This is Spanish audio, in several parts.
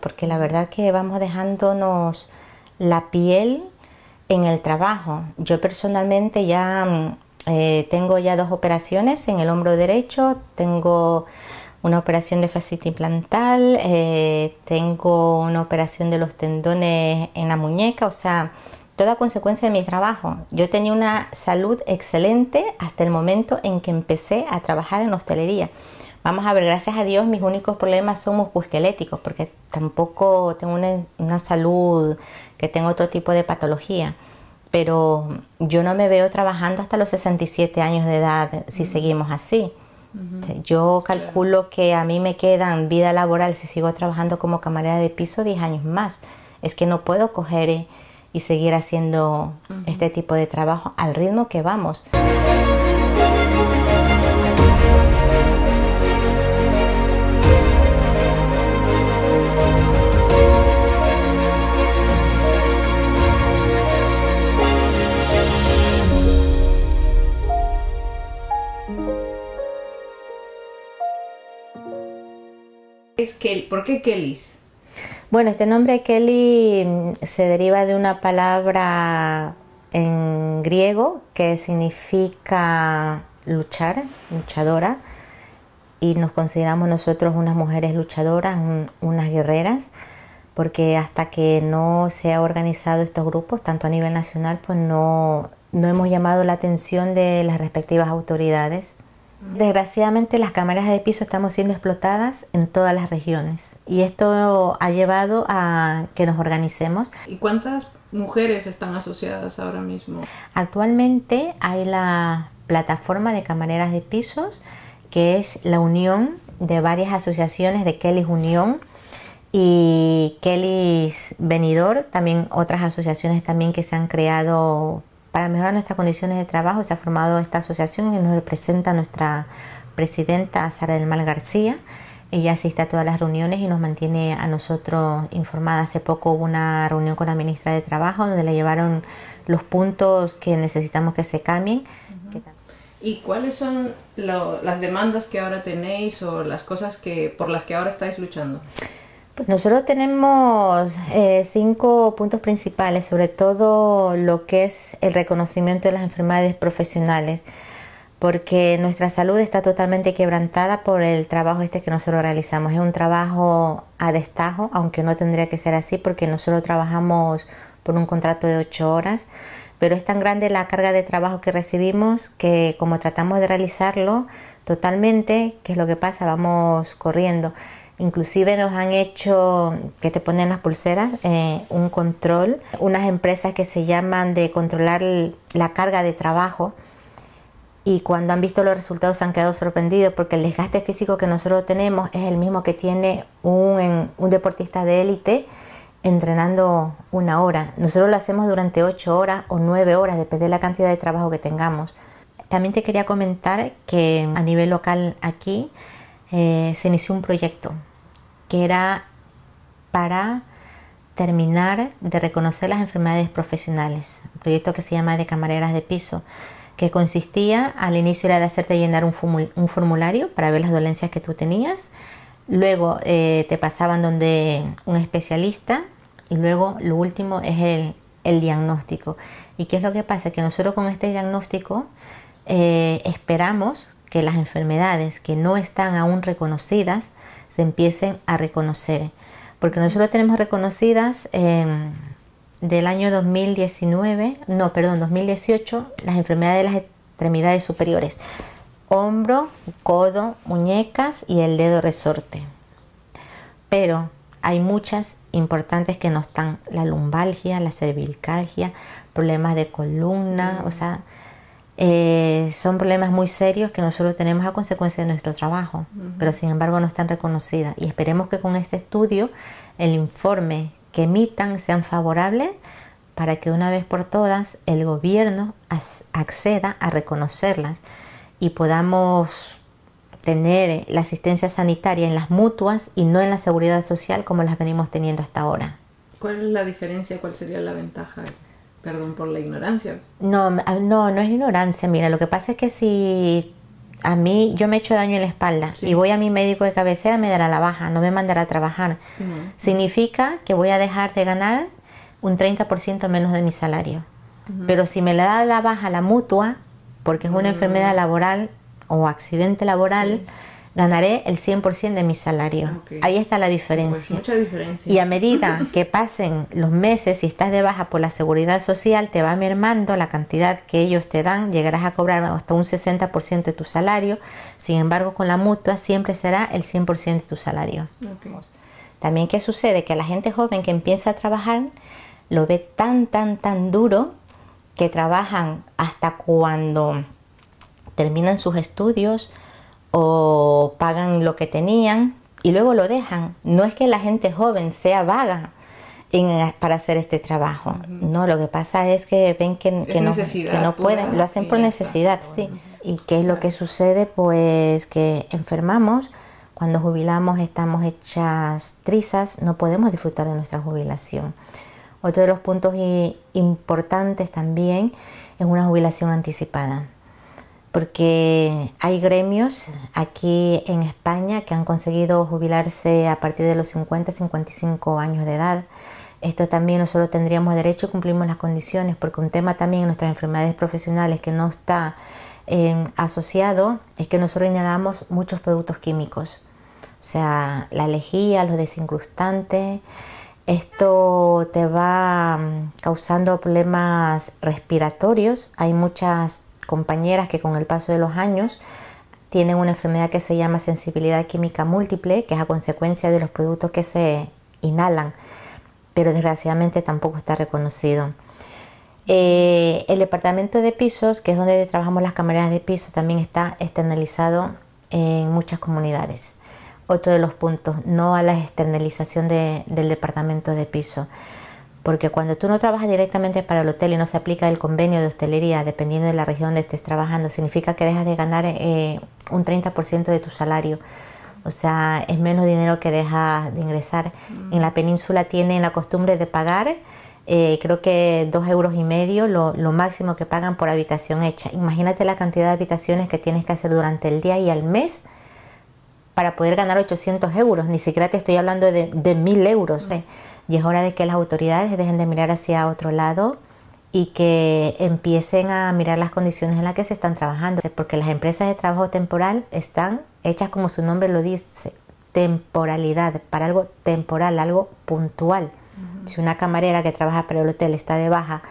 porque la verdad que vamos dejándonos la piel en el trabajo. Yo personalmente ya mm, eh, tengo ya dos operaciones en el hombro derecho, tengo una operación de fascitis implantal eh, tengo una operación de los tendones en la muñeca, o sea, toda consecuencia de mi trabajo. Yo tenía una salud excelente hasta el momento en que empecé a trabajar en hostelería. Vamos a ver, gracias a Dios mis únicos problemas son musculoesqueléticos porque tampoco tengo una, una salud que tenga otro tipo de patología. Pero yo no me veo trabajando hasta los 67 años de edad si seguimos así. Este, yo calculo que a mí me quedan vida laboral si sigo trabajando como camarera de piso 10 años más. Es que no puedo coger y seguir haciendo este tipo de trabajo al ritmo que vamos. ¿Por qué Kellys? Bueno, este nombre Kelly mm, se deriva de una palabra en griego que significa luchar, luchadora, y nos consideramos nosotros unas mujeres luchadoras, unas guerreras, porque hasta que no se ha organizado estos grupos, tanto a nivel nacional, pues no hemos llamado la atención de las respectivas autoridades. Desgraciadamente las camareras de piso estamos siendo explotadas en todas las regiones y esto ha llevado a que nos organicemos. ¿Y cuántas mujeres están asociadas ahora mismo? Actualmente hay la plataforma de camareras de pisos que es la unión de varias asociaciones de Kelly's Unión y Kelly's Venidor, también otras asociaciones también que se han creado para mejorar nuestras condiciones de trabajo se ha formado esta asociación y nos representa nuestra presidenta Sara del Mal García. Ella asiste a todas las reuniones y nos mantiene a nosotros informada. Hace poco hubo una reunión con la ministra de Trabajo donde le llevaron los puntos que necesitamos que se cambien. ¿Y cuáles son las demandas que ahora tenéis o las cosas que por las que ahora estáis luchando? Pues nosotros tenemos eh, cinco puntos principales, sobre todo lo que es el reconocimiento de las enfermedades profesionales, porque nuestra salud está totalmente quebrantada por el trabajo este que nosotros realizamos. Es un trabajo a destajo, aunque no tendría que ser así, porque nosotros trabajamos por un contrato de ocho horas, pero es tan grande la carga de trabajo que recibimos que como tratamos de realizarlo totalmente, ¿qué es lo que pasa? Vamos corriendo. Inclusive nos han hecho, que te ponen las pulseras, eh, un control. Unas empresas que se llaman de controlar la carga de trabajo y cuando han visto los resultados han quedado sorprendidos porque el desgaste físico que nosotros tenemos es el mismo que tiene un, deportista de élite entrenando una hora. Nosotros lo hacemos durante ocho horas o nueve horas, depende de la cantidad de trabajo que tengamos. También te quería comentar que a nivel local aquí eh, se inició un proyecto que era para terminar de reconocer las enfermedades profesionales, un proyecto que se llama de camareras de piso, que consistía al inicio era de hacerte llenar un, formulario para ver las dolencias que tú tenías, luego eh, te pasaban donde un especialista y luego lo último es el, diagnóstico. ¿Y qué es lo que pasa? Que nosotros con este diagnóstico eh, esperamos que las enfermedades que no están aún reconocidas empiecen a reconocer. Porque nosotros tenemos reconocidas em, del año 2019, no, perdón, 2018, las enfermedades de las extremidades superiores. Hombro, codo, muñecas y el dedo resorte. Pero hay muchas importantes que no están. La lumbalgia, la cervicalgia, problemas de columna, o sea, eh, son problemas muy serios que nosotros tenemos a consecuencia de nuestro trabajo, pero sin embargo no están reconocidas. Y esperemos que con este estudio el informe que emitan sean favorable para que una vez por todas el gobierno acceda a reconocerlas y podamos tener eh, la asistencia sanitaria en las mutuas y no en la seguridad social como las venimos teniendo hasta ahora. ¿Cuál es la diferencia? ¿Cuál sería la ventaja? Perdón por la ignorancia. No, ah, no, no es ignorancia. Mira, lo que pasa es que si a mí yo me echo daño en la espalda y voy a mi médico de cabecera, me dará la baja, no me mandará a trabajar. Significa que voy a dejar de ganar un 30% menos de mi salario. Pero si me la da la baja la mutua, porque es una mm. enfermedad laboral o accidente laboral, ganaré el 100% de mi salario. Ah, Ahí está la pues diferencia. mucha diferencia. Y a medida que pasen los meses, y estás de baja por la seguridad social, te va mermando la cantidad que ellos te dan, llegarás a cobrar hasta un 60% de tu salario, sin embargo con la mutua siempre será el 100% de tu salario. También qué sucede, que la gente joven que empieza a trabajar lo ve tan, tan, tan duro que trabajan hasta cuando terminan sus estudios, o pagan lo que tenían y luego lo dejan. No es que la gente joven sea vaga para hacer este trabajo, no, lo que pasa es que ven que, no, pueden, lo hacen por necesidad, sí. ¿Y qué es lo que sucede? Pues que enfermamos, cuando jubilamos estamos hechas trizas, no podemos disfrutar de nuestra jubilación. Otro de los puntos importantes también es una jubilación anticipada porque hay gremios aquí en España que han conseguido jubilarse a partir de los 50, 55 años de edad. Esto también nosotros tendríamos derecho y cumplimos las condiciones, porque un tema también en nuestras enfermedades profesionales que no está eh, asociado es que nosotros inhalamos muchos productos químicos, o sea, la lejía, los desincrustantes. Esto te va mm, causando problemas respiratorios. Hay muchas compañeras que con el paso de los años tienen una enfermedad que se llama sensibilidad química múltiple, que es a consecuencia de los productos que se inhalan, pero desgraciadamente tampoco está reconocido. Eh, el departamento de pisos, que es donde trabajamos las camareras de piso, también está externalizado en muchas comunidades. Otro de los puntos, no a la externalización del departamento de piso. Porque cuando tú no trabajas directamente para el hotel y no se aplica el convenio de hostelería, dependiendo de la región donde estés trabajando, significa que dejas de ganar eh, un 30% de tu salario. O sea, es menos dinero que dejas de ingresar. Mm. En la península tienen la costumbre de pagar, eh, creo que dos euros y medio, lo, máximo que pagan por habitación hecha. Imagínate la cantidad de habitaciones que tienes que hacer durante el día y al mes para poder ganar 800 euros. Ni siquiera te estoy hablando de, de 1000 euros. Mm. Eh. Y es hora de que las autoridades dejen de mirar hacia otro lado y que empiecen a mirar las condiciones en las que se están trabajando, porque las empresas de trabajo temporal están hechas como su nombre lo dice, temporalidad, para algo temporal, algo puntual. Si una camarera que trabaja para el hotel está de baja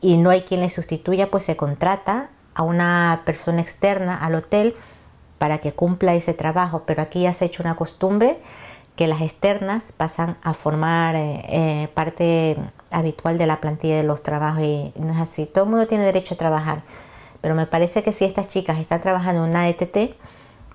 y no hay quien le sustituya, pues se contrata a una persona externa al hotel para que cumpla ese trabajo, pero aquí ya se ha hecho una costumbre que las externas pasan a formar eh, eh, parte habitual de la plantilla de los trabajos y no es así. Todo el mundo tiene derecho a trabajar, pero me parece que si estas chicas están trabajando en una ETT,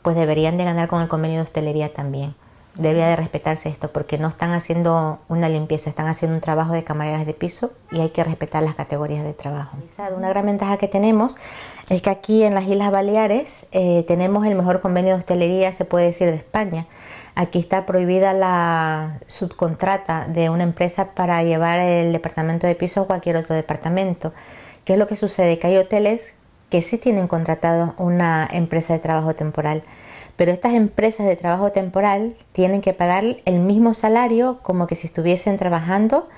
pues deberían de ganar con el convenio de hostelería también. Debería de respetarse esto porque no están haciendo una limpieza, están haciendo un trabajo de camareras de piso y hay que respetar las categorías de trabajo. Una gran ventaja que tenemos es que aquí en las Islas Baleares eh, tenemos el mejor convenio de hostelería, se puede decir, de España. Aquí está prohibida la subcontrata de una empresa para llevar el departamento de piso a cualquier otro departamento. ¿Qué es lo que sucede? Que hay hoteles que sí tienen contratado una empresa de trabajo temporal, pero estas empresas de trabajo temporal tienen que pagar el mismo salario como que si estuviesen trabajando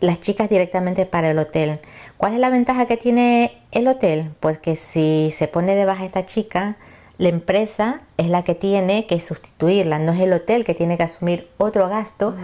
las chicas directamente para el hotel. ¿Cuál es la ventaja que tiene el hotel? Pues que si se pone de baja esta chica, la empresa es la que tiene que sustituirla, no es el hotel que tiene que asumir otro gasto ah.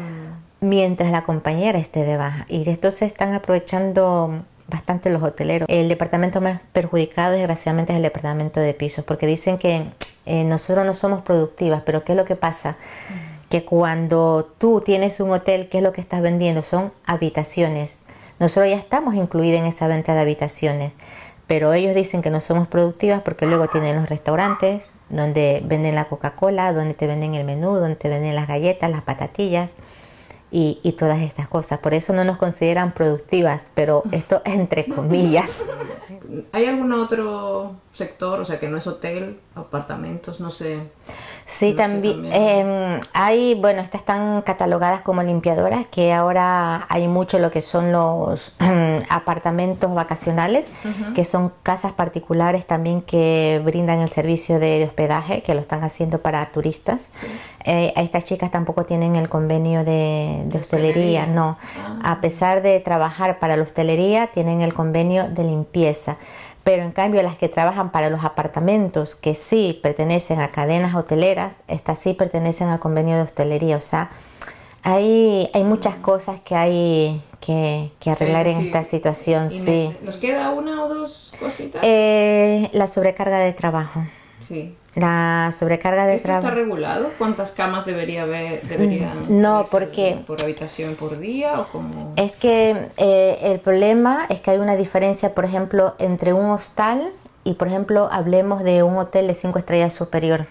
mientras la compañera esté de baja. Y de esto se están aprovechando bastante los hoteleros. El departamento más perjudicado, desgraciadamente, es el departamento de pisos, porque dicen que eh, nosotros no somos productivas, pero ¿qué es lo que pasa? Mm. Que cuando tú tienes un hotel, ¿qué es lo que estás vendiendo? Son habitaciones. Nosotros ya estamos incluidos en esa venta de habitaciones pero ellos dicen que no somos productivas porque luego tienen los restaurantes donde venden la Coca-Cola, donde te venden el menú, donde te venden las galletas, las patatillas y, todas estas cosas. Por eso no nos consideran productivas, pero esto entre comillas. ¿Hay algún otro sector, o sea, que no es hotel, apartamentos, no sé? Sí, también, em, hay, bueno, estas están catalogadas como limpiadoras, que ahora hay mucho lo que son los apartamentos vacacionales, que son casas particulares también que brindan el servicio de, hospedaje, que lo están haciendo para turistas. Eh, estas chicas tampoco tienen el convenio de, hostelería, no. Ah. A pesar de trabajar para la hostelería, tienen el convenio de limpieza. Pero en cambio las que trabajan para los apartamentos, que sí pertenecen a cadenas hoteleras, estas sí pertenecen al convenio de hostelería. O sea, hay, hay muchas cosas que hay que, arreglar en esta situación. sí. ¿Nos queda una o dos cositas? Eh, la sobrecarga de trabajo. Sí. La sobrecarga de trabajo. ¿Está regulado? ¿Cuántas camas debería haber? Mm, no no, qué ¿Por habitación por día o Es que eh, el problema es que hay una diferencia, por ejemplo, entre un hostal y, por ejemplo, hablemos de un hotel de 5 estrellas superior.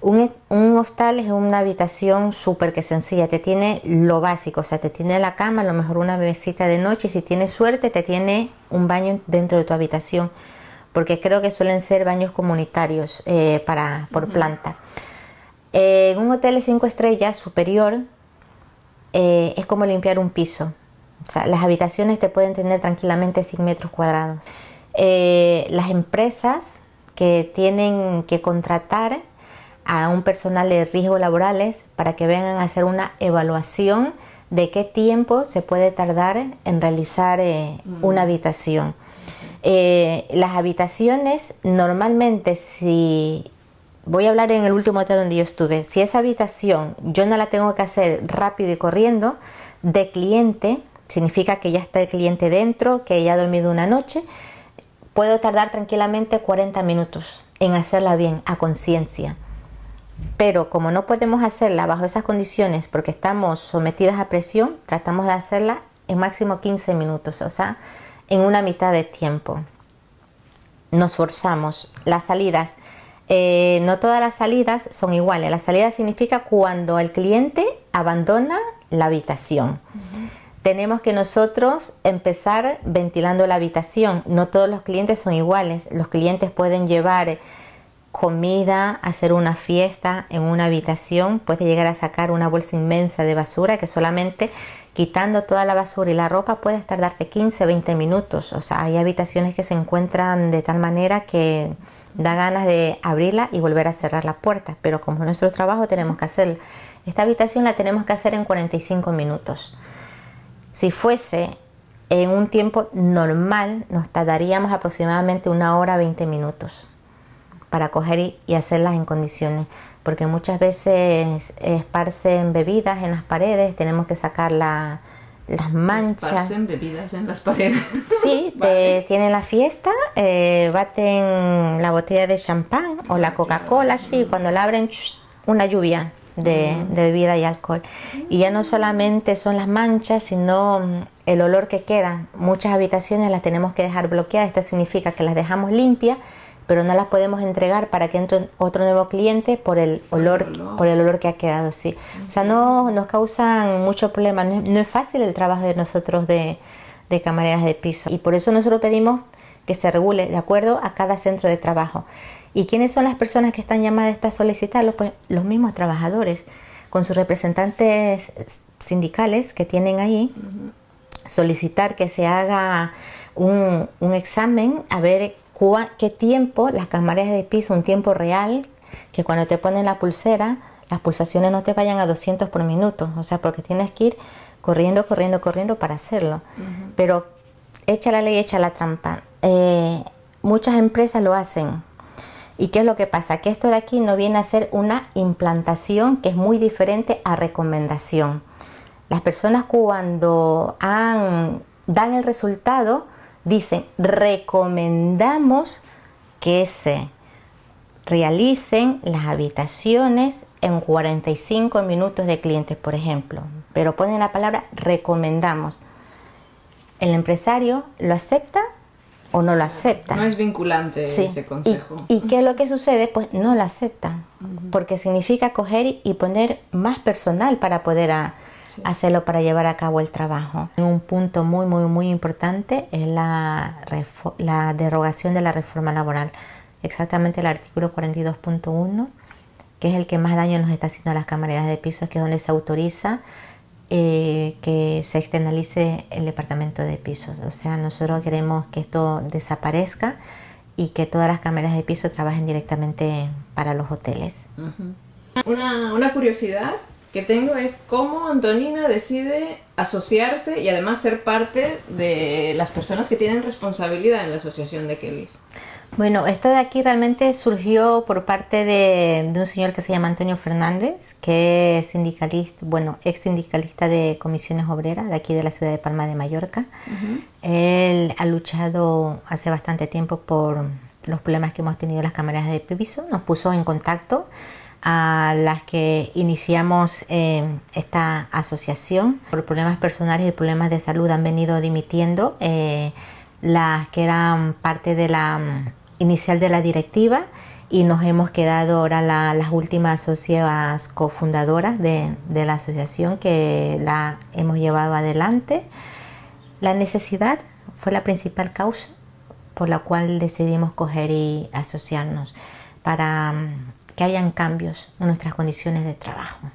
Un, e, un, hostal es una habitación súper que sencilla, te tiene lo básico, o sea, te tiene la cama, a lo mejor una mesita de noche, y si tienes suerte, te tiene un baño dentro de tu habitación porque creo que suelen ser baños comunitarios eh, por planta. Eh, en un hotel de cinco estrellas superior eh, es como limpiar un piso. O sea, las habitaciones te pueden tener tranquilamente 100 metros cuadrados. las empresas que tienen que contratar a un personal de riesgo laborales para que vengan a hacer una evaluación de qué tiempo se puede tardar en realizar una mm. habitación. Eh, las habitaciones, normalmente si, voy a hablar en el último hotel donde yo estuve, si esa habitación yo no la tengo que hacer rápido y corriendo, de cliente, significa que ya está el cliente dentro, que ya ha dormido una noche, puedo tardar tranquilamente 40 minutos en hacerla bien, a conciencia. Pero como no podemos hacerla bajo esas condiciones porque estamos sometidas a presión, tratamos de hacerla en máximo 15 minutos. O sea, en una mitad de tiempo. Nos forzamos. Las salidas, eh, no todas las salidas son iguales. La salida significa cuando el cliente abandona la habitación. Tenemos que nosotros empezar ventilando la habitación. No todos los clientes son iguales. Los clientes pueden llevar comida, hacer una fiesta en una habitación, puede llegar a sacar una bolsa inmensa de basura que solamente Quitando toda la basura y la ropa puedes tardarte 15, 20 minutos. O sea, hay habitaciones que se encuentran de tal manera que da ganas de abrirla y volver a cerrar la puerta. Pero como es nuestro trabajo tenemos que hacer Esta habitación la tenemos que hacer en 45 minutos. Si fuese en un tiempo normal, nos tardaríamos aproximadamente una hora 20 minutos para coger y hacerlas en condiciones porque muchas veces esparcen bebidas en las paredes, tenemos que sacar las manchas. Esparcen bebidas en las paredes. Sí, tienen la fiesta, eh, baten la botella de champán o la Coca-Cola, y cuando la abren, una lluvia. De, mm. de, bebida y alcohol. Y ya no solamente son las manchas, sino mm, el olor que queda. Muchas habitaciones las tenemos que dejar bloqueadas. Esto significa que las dejamos limpias pero no las podemos entregar para que entre otro nuevo cliente por el olor, por el olor que ha quedado, sí. O sea, no nos causan muchos problemas. no es, fácil el trabajo de nosotros de, de camareras de piso y por eso nosotros pedimos que se regule de acuerdo a cada centro de trabajo. ¿Y quiénes son las personas que están llamadas a solicitarlo? Pues los mismos trabajadores, con sus representantes sindicales que tienen ahí, solicitar que se haga un, un examen a ver qué tiempo, las cámaras de piso, un tiempo real, que cuando te ponen la pulsera, las pulsaciones no te vayan a 200 por minuto, o sea, porque tienes que ir corriendo, corriendo, corriendo para hacerlo. Pero echa la ley, echa la trampa. Eh, muchas empresas lo hacen. ¿Y qué es lo que pasa? Que esto de aquí no viene a ser una implantación que es muy diferente a recomendación. Las personas cuando han, dan el resultado, dicen, recomendamos que se realicen las habitaciones en 45 minutos de clientes, por ejemplo. Pero ponen la palabra recomendamos. ¿El empresario lo acepta o no lo acepta? No es vinculante ese consejo. ¿Y, qué es lo que sucede? Pues no lo acepta. Porque significa coger y poner más personal para poder a, hacerlo para llevar a cabo el trabajo. Un punto muy, muy, muy importante es la, la derogación de la reforma laboral, exactamente el artículo 42.1, que es el que más daño nos está haciendo a las camareras de pisos, que es donde se autoriza eh, que se externalice el departamento de pisos. O sea, nosotros queremos que esto desaparezca y que todas las camareras de piso trabajen directamente para los hoteles. una, una curiosidad, que tengo es cómo Antonina decide asociarse y además ser parte de las personas que tienen responsabilidad en la asociación de Kellys. Bueno, esto de aquí realmente surgió por parte de, un señor que se llama Antonio Fernández, que es sindicalista, bueno, ex sindicalista de comisiones obreras de aquí de la ciudad de Palma de Mallorca. Él ha luchado hace bastante tiempo por los problemas que hemos tenido en las cámaras de piso, nos puso en contacto a las que iniciamos eh, esta asociación. Por problemas personales y problemas de salud han venido dimitiendo eh, las que eran parte de la mm, inicial de la directiva y nos hemos quedado ahora las últimas socias cofundadoras de, de la asociación que la hemos llevado adelante. La necesidad fue la principal causa por la cual decidimos coger y asociarnos para mm, que hayan cambios en nuestras condiciones de trabajo.